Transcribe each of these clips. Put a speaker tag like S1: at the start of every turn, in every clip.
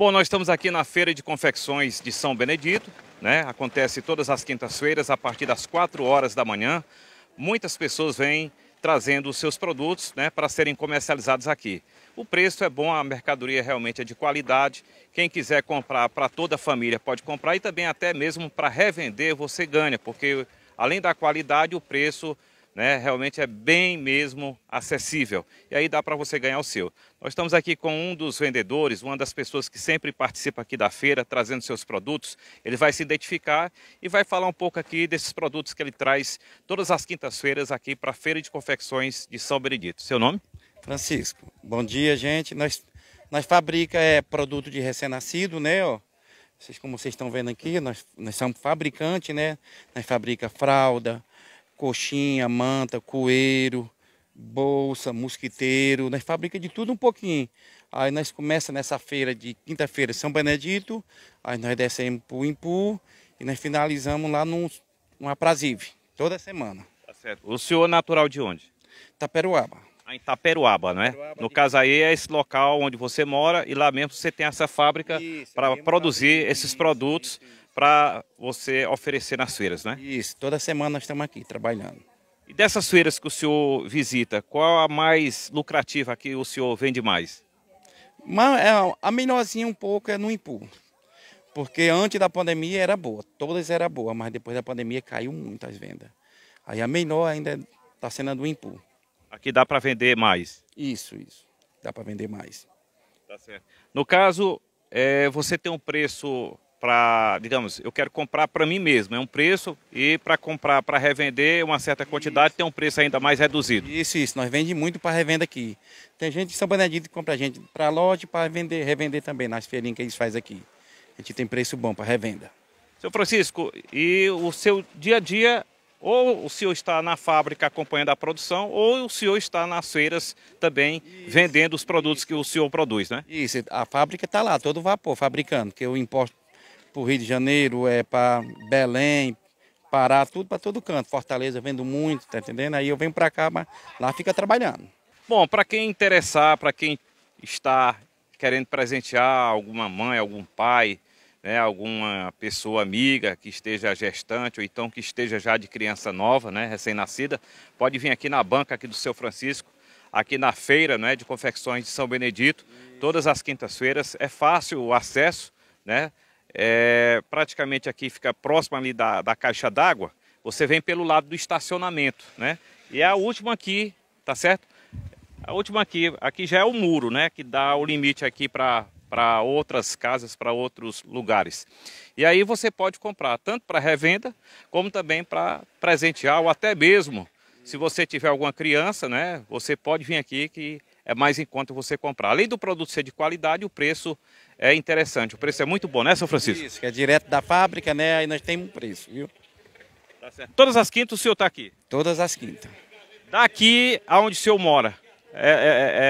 S1: Bom, nós estamos aqui na Feira de Confecções de São Benedito, né? Acontece todas as quintas-feiras a partir das 4 horas da manhã. Muitas pessoas vêm trazendo os seus produtos, né, para serem comercializados aqui. O preço é bom, a mercadoria realmente é de qualidade. Quem quiser comprar para toda a família pode comprar e também até mesmo para revender você ganha, porque além da qualidade, o preço né? Realmente é bem mesmo acessível. E aí dá para você ganhar o seu. Nós estamos aqui com um dos vendedores, uma das pessoas que sempre participa aqui da feira, trazendo seus produtos. Ele vai se identificar e vai falar um pouco aqui desses produtos que ele traz todas as quintas-feiras aqui para a Feira de Confecções de São Benedito. Seu nome?
S2: Francisco. Bom dia, gente. Nós, nós fabrica é produto de recém-nascido, né, ó? Vocês, como vocês estão vendo aqui, nós, nós somos fabricante, né? Nós fabrica fralda, coxinha, manta, coeiro, bolsa, mosquiteiro, nós né? fabrica de tudo um pouquinho. Aí nós começa nessa feira de quinta-feira São Benedito, aí nós descemos pro Impu e nós finalizamos lá num,
S1: num aprazive
S2: toda semana. Tá
S1: certo. O senhor é natural de onde? Taperuaba. Ah, em Taperuaba, né? Taperuaba no de... caso aí é esse local onde você mora e lá mesmo você tem essa fábrica para produzir esses produtos. Isso, isso para você oferecer nas feiras, né? Isso, toda semana nós estamos aqui trabalhando. E dessas feiras que o senhor visita, qual a mais lucrativa que o senhor vende mais?
S2: Mas, é, a melhorzinha um pouco é no Impu. Porque antes da pandemia era boa, todas eram boas, mas depois da pandemia caiu muito as vendas. Aí a melhor ainda está sendo a do Impu. Aqui dá para
S1: vender mais? Isso, isso. Dá para vender mais. Tá certo. No caso, é, você tem um preço para, digamos, eu quero comprar para mim mesmo, é um preço, e para comprar, para revender uma certa quantidade, isso. tem um preço ainda mais reduzido. Isso, isso, nós vendemos
S2: muito para revenda aqui. Tem gente de São Benedito que compra a gente para loja para vender, revender também nas feirinhas que eles fazem aqui. A gente tem preço bom para revenda.
S1: Seu Francisco, e o seu dia a dia, ou o senhor está na fábrica acompanhando a produção, ou o senhor está nas feiras também isso. vendendo os produtos que o senhor produz, né? Isso, a fábrica está lá,
S2: todo vapor, fabricando, que eu importo para o Rio de Janeiro, é, para Belém, Pará, tudo para todo canto. Fortaleza vendo muito, tá entendendo? Aí eu venho para cá, mas lá fica trabalhando.
S1: Bom, para quem interessar, para quem está querendo presentear alguma mãe, algum pai, né, alguma pessoa amiga que esteja gestante ou então que esteja já de criança nova, né, recém-nascida, pode vir aqui na banca aqui do seu Francisco, aqui na feira né, de confecções de São Benedito, todas as quintas-feiras. É fácil o acesso, né? é, praticamente aqui fica próximo ali da, da caixa d'água, você vem pelo lado do estacionamento, né? E é a última aqui, tá certo? A última aqui, aqui já é o muro, né? Que dá o limite aqui para para outras casas, para outros lugares. E aí você pode comprar tanto para revenda, como também para presentear, ou até mesmo, se você tiver alguma criança, né? Você pode vir aqui que é mais em você comprar. Além do produto ser de qualidade, o preço é interessante. O preço é muito bom, né, São Francisco? Isso, que é direto da fábrica, né? Aí nós temos um preço, viu? Tá certo. Todas as
S2: quintas o senhor está aqui? Todas as quintas. Daqui aonde o senhor mora, é, é,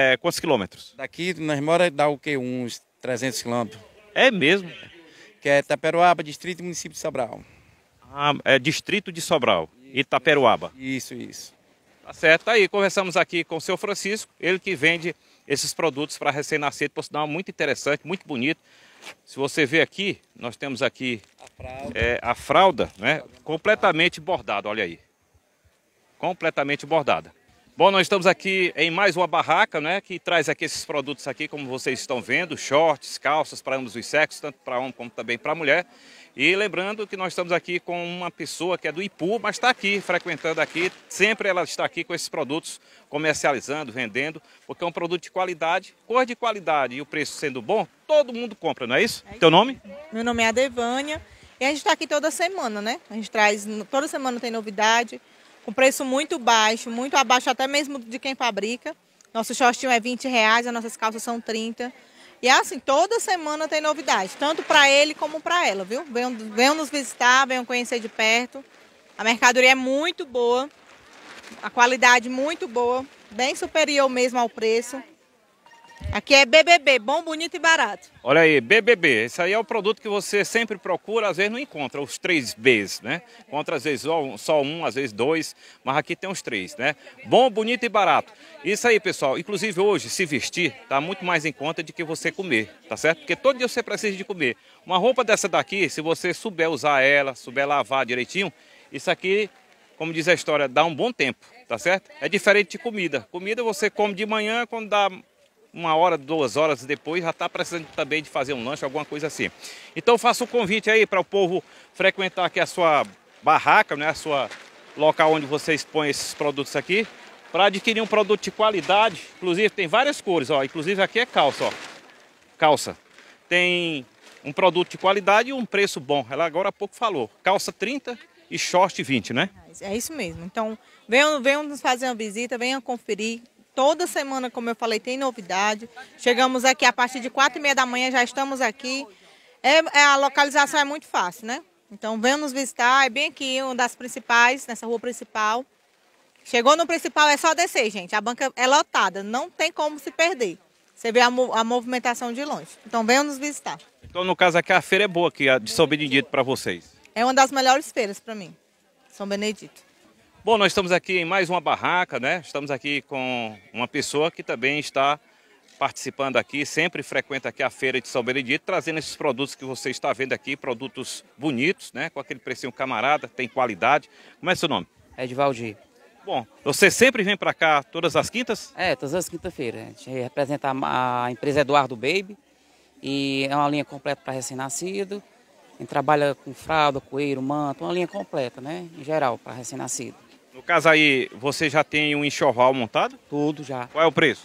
S2: é, é quantos quilômetros? Daqui nós mora dá o quê? Uns 300 quilômetros. É mesmo? Que é Itaperuaba, distrito e município de Sobral.
S1: Ah, é distrito de Sobral, Itaperuaba. Isso, isso. Tá certo, aí conversamos aqui com o seu Francisco, ele que vende esses produtos para recém-nascido, por sinal, muito interessante, muito bonito. Se você ver aqui, nós temos aqui a fralda, é, a fralda né? completamente bordada, olha aí. Completamente bordada. Bom, nós estamos aqui em mais uma barraca, né, que traz aqui esses produtos aqui, como vocês estão vendo, shorts, calças para ambos os sexos, tanto para homem como também para mulher. E lembrando que nós estamos aqui com uma pessoa que é do Ipu, mas está aqui, frequentando aqui. Sempre ela está aqui com esses produtos, comercializando, vendendo, porque é um produto de qualidade, cor de qualidade e o preço sendo bom, todo mundo compra, não é isso? É Teu nome?
S3: Meu nome é Adevânia e a gente está aqui toda semana, né? A gente traz, toda semana tem novidade, com preço muito baixo, muito abaixo até mesmo de quem fabrica. Nosso shortinho é 20 reais, as nossas calças são 30 e assim, toda semana tem novidade, tanto para ele como para ela, viu? Venham, venham nos visitar, venham conhecer de perto. A mercadoria é muito boa, a qualidade muito boa, bem superior mesmo ao preço. Aqui é BBB, bom, bonito e barato.
S1: Olha aí, BBB, esse aí é o produto que você sempre procura, às vezes não encontra, os três Bs, né? Encontra às vezes só um, às vezes dois, mas aqui tem os três, né? Bom, bonito e barato. Isso aí, pessoal, inclusive hoje, se vestir, tá muito mais em conta de que você comer, tá certo? Porque todo dia você precisa de comer. Uma roupa dessa daqui, se você souber usar ela, souber lavar direitinho, isso aqui como diz a história, dá um bom tempo, tá certo? É diferente de comida. Comida você come de manhã, quando dá uma hora, duas horas depois, já está precisando também de fazer um lanche, alguma coisa assim. Então faço o um convite aí para o povo frequentar aqui a sua barraca, né, a sua local onde você expõe esses produtos aqui, para adquirir um produto de qualidade. Inclusive tem várias cores, ó. Inclusive aqui é calça, ó. Calça. Tem um produto de qualidade e um preço bom. Ela agora há pouco falou. Calça 30 e short 20, né?
S3: É isso mesmo. Então, venham, venham nos fazer uma visita, venham conferir Toda semana, como eu falei, tem novidade. Chegamos aqui a partir de quatro e meia da manhã, já estamos aqui. É, é, a localização é muito fácil, né? Então venham nos visitar, é bem aqui, uma das principais, nessa rua principal. Chegou no principal, é só descer, gente. A banca é lotada, não tem como se perder. Você vê a, a movimentação de longe. Então venham nos visitar.
S1: Então, no caso aqui, a feira é boa aqui, de São Benedito para vocês.
S3: É uma das melhores feiras para mim, São Benedito.
S1: Bom, nós estamos aqui em mais uma barraca, né? Estamos aqui com uma pessoa que também está participando aqui, sempre frequenta aqui a feira de São Benedito, trazendo esses produtos que você está vendo aqui, produtos bonitos, né? Com aquele precinho camarada, tem qualidade. Como é seu nome? Edvaldir. Bom, você sempre vem para cá todas as quintas?
S2: É, todas as quintas-feiras. A gente representa a empresa Eduardo Baby e é uma linha completa para recém-nascido. A gente trabalha com fralda, coeiro, manto, uma linha completa, né? Em geral, para recém-nascido.
S1: No caso aí, você já tem um enxoval montado? Tudo já. Qual é o preço?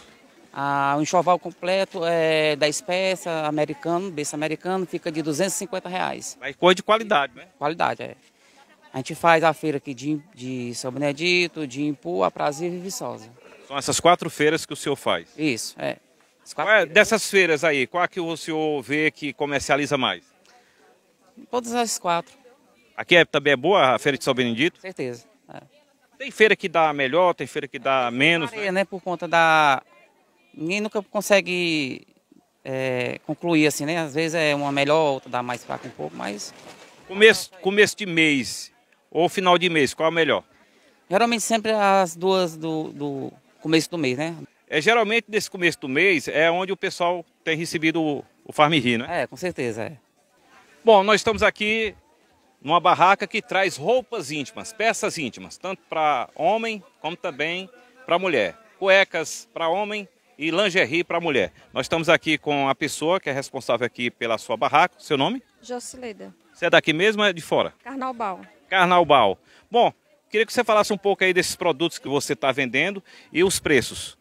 S2: Ah, o enxoval completo é da espécie americano, berço americano, fica de 250 reais. Mas coisa de qualidade, né? Qualidade, é. A gente faz a feira aqui de, de São Benedito, de Impu, Prazer e Viçosa. São essas quatro
S1: feiras que o senhor faz? Isso, é. é dessas feiras aí, qual é que o senhor vê que comercializa mais? Todas as quatro. Aqui é, também é boa a feira de São Benedito? certeza. É. Tem feira que dá melhor, tem feira que dá menos. Areia, né? né? Por
S2: conta da. Ninguém nunca consegue é, concluir assim, né? Às vezes é uma melhor, outra dá mais fraca um pouco, mas.
S1: Começo, começo de mês ou final de mês, qual é o melhor? Geralmente sempre as duas do, do começo do mês, né? É, geralmente nesse começo do mês é onde o pessoal tem recebido o, o Farm Rio, né? É, com certeza. É. Bom, nós estamos aqui numa barraca que traz roupas íntimas, peças íntimas, tanto para homem como também para mulher. Cuecas para homem e lingerie para mulher. Nós estamos aqui com a pessoa que é responsável aqui pela sua barraca. Seu nome?
S3: Jocileda.
S1: Você é daqui mesmo ou é de fora? Carnaubal. Carnaubal. Bom, queria que você falasse um pouco aí desses produtos que você está vendendo e os preços.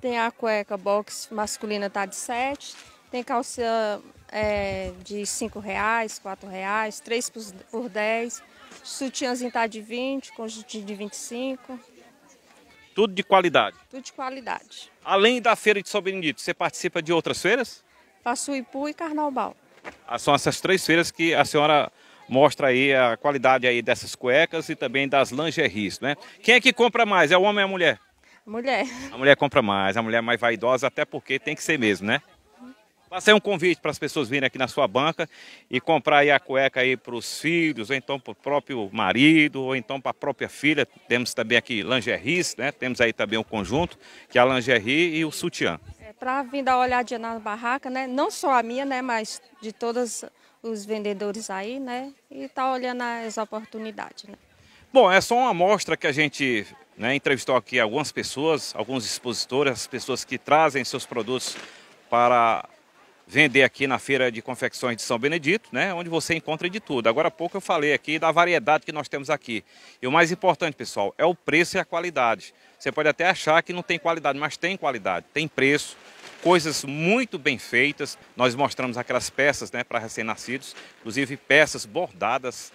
S3: Tem a cueca box masculina tá de 7, tem calça é, de cinco reais, quatro reais, três por, por dez. Sutiãzinho tá de 20, conjuntinho de 25.
S1: Tudo de qualidade?
S3: Tudo de qualidade.
S1: Além da feira de São Benedito, você participa de outras feiras?
S3: Faço Ipu e Carnaubal.
S1: Ah, são essas três feiras que a senhora mostra aí a qualidade aí dessas cuecas e também das lingeries, né? Quem é que compra mais, é o homem ou a mulher?
S3: Mulher. A
S1: mulher compra mais, a mulher é mais vaidosa, até porque tem que ser mesmo, né? Passei um convite para as pessoas virem aqui na sua banca e comprar aí a cueca aí para os filhos, ou então para o próprio marido, ou então para a própria filha. Temos também aqui lingeries, né? Temos aí também o um conjunto, que é a lingerie e o sutiã.
S3: É, para vir dar uma olhadinha na barraca, né? Não só a minha, né? Mas de todos os vendedores aí, né? E tá olhando as oportunidades, né?
S1: Bom, é só uma amostra que a gente né, entrevistou aqui algumas pessoas, alguns expositores, as pessoas que trazem seus produtos para vender aqui na Feira de Confecções de São Benedito, né, onde você encontra de tudo. Agora há pouco eu falei aqui da variedade que nós temos aqui. E o mais importante, pessoal, é o preço e a qualidade. Você pode até achar que não tem qualidade, mas tem qualidade, tem preço, coisas muito bem feitas. Nós mostramos aquelas peças né, para recém-nascidos, inclusive peças bordadas.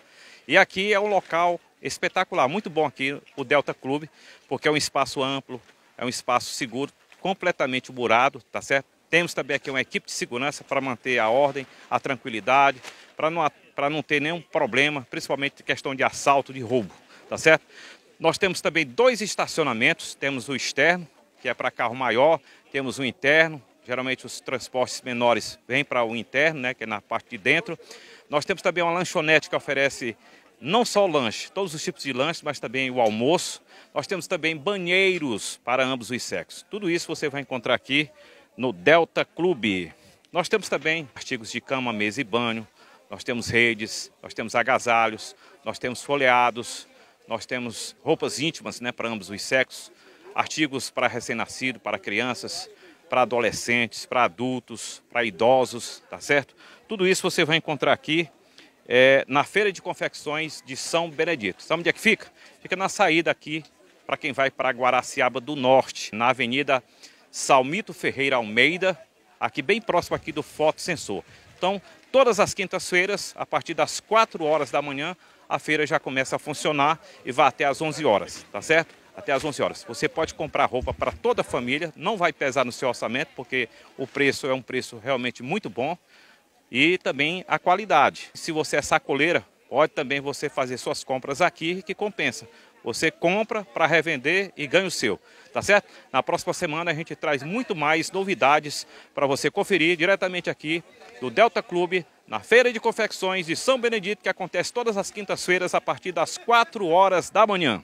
S1: E aqui é um local espetacular, muito bom aqui, o Delta Clube, porque é um espaço amplo, é um espaço seguro, completamente murado, tá certo? Temos também aqui uma equipe de segurança para manter a ordem, a tranquilidade, para não, para não ter nenhum problema, principalmente questão de assalto, de roubo, tá certo? Nós temos também dois estacionamentos, temos o externo, que é para carro maior, temos o interno, geralmente os transportes menores vêm para o interno, né, que é na parte de dentro. Nós temos também uma lanchonete que oferece não só o lanche, todos os tipos de lanche, mas também o almoço. Nós temos também banheiros para ambos os sexos. Tudo isso você vai encontrar aqui no Delta Clube. Nós temos também artigos de cama, mesa e banho, nós temos redes, nós temos agasalhos, nós temos folheados, nós temos roupas íntimas né, para ambos os sexos, artigos para recém-nascido, para crianças, para adolescentes, para adultos, para idosos, tá certo? Tudo isso você vai encontrar aqui é, na Feira de Confecções de São Benedito. Sabe onde é que fica? Fica na saída aqui para quem vai para Guaraciaba do Norte, na Avenida Salmito Ferreira Almeida, aqui bem próximo aqui do fotosensor. Então, todas as quintas-feiras, a partir das 4 horas da manhã, a feira já começa a funcionar e vai até às 11 horas, tá certo? Até às 11 horas. Você pode comprar roupa para toda a família, não vai pesar no seu orçamento, porque o preço é um preço realmente muito bom e também a qualidade. Se você é sacoleira, pode também você fazer suas compras aqui que compensa. Você compra para revender e ganha o seu, tá certo? Na próxima semana a gente traz muito mais novidades para você conferir diretamente aqui do Delta Clube, na Feira de Confecções de São Benedito, que acontece todas as quintas-feiras a partir das 4 horas da manhã.